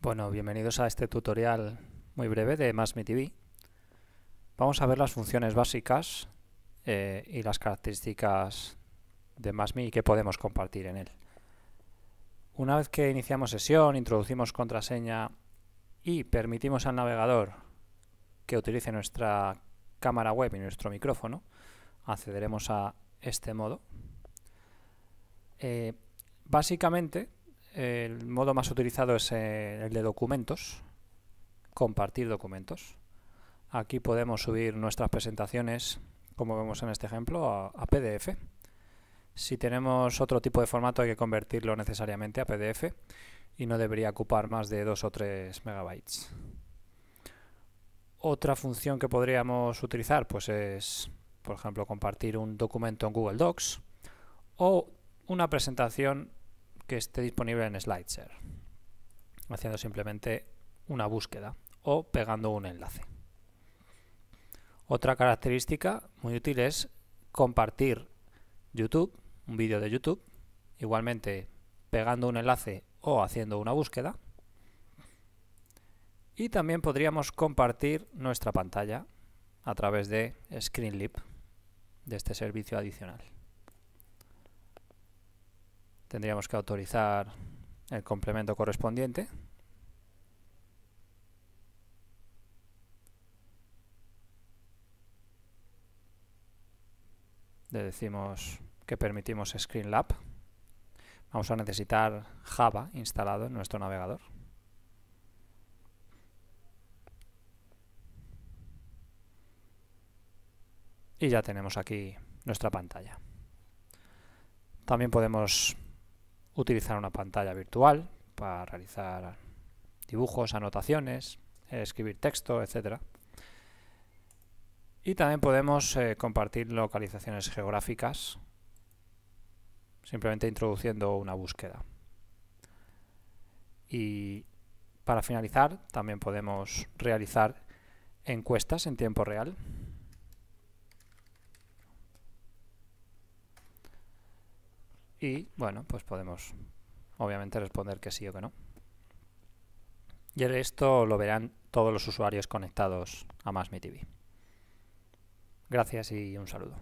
Bueno, bienvenidos a este tutorial muy breve de MassMe TV. Vamos a ver las funciones básicas eh, y las características de MassMe y qué podemos compartir en él. Una vez que iniciamos sesión, introducimos contraseña y permitimos al navegador que utilice nuestra cámara web y nuestro micrófono, accederemos a este modo. Eh, básicamente el modo más utilizado es eh, el de documentos, compartir documentos. Aquí podemos subir nuestras presentaciones, como vemos en este ejemplo, a, PDF. Si tenemos otro tipo de formato hay que convertirlo necesariamente a PDF y no debería ocupar más de 2 o 3 megabytes. Otra función que podríamos utilizar pues es, por ejemplo, compartir un documento en Google Docs o una presentación que esté disponible en SlideShare, haciendo simplemente una búsqueda o pegando un enlace. Otra característica muy útil es compartir YouTube, un vídeo de YouTube, igualmente pegando un enlace o haciendo una búsqueda. Y también podríamos compartir nuestra pantalla a través de Screenlip de este servicio adicional tendríamos que autorizar el complemento correspondiente. Le decimos que permitimos ScreenLab. Vamos a necesitar Java instalado en nuestro navegador. Y ya tenemos aquí nuestra pantalla. También podemos utilizar una pantalla virtual para realizar dibujos, anotaciones, escribir texto, etc. Y también podemos eh, compartir localizaciones geográficas simplemente introduciendo una búsqueda. Y para finalizar, también podemos realizar encuestas en tiempo real Y bueno, pues podemos obviamente responder que sí o que no. Y esto lo verán todos los usuarios conectados a MassMeTV. Gracias y un saludo.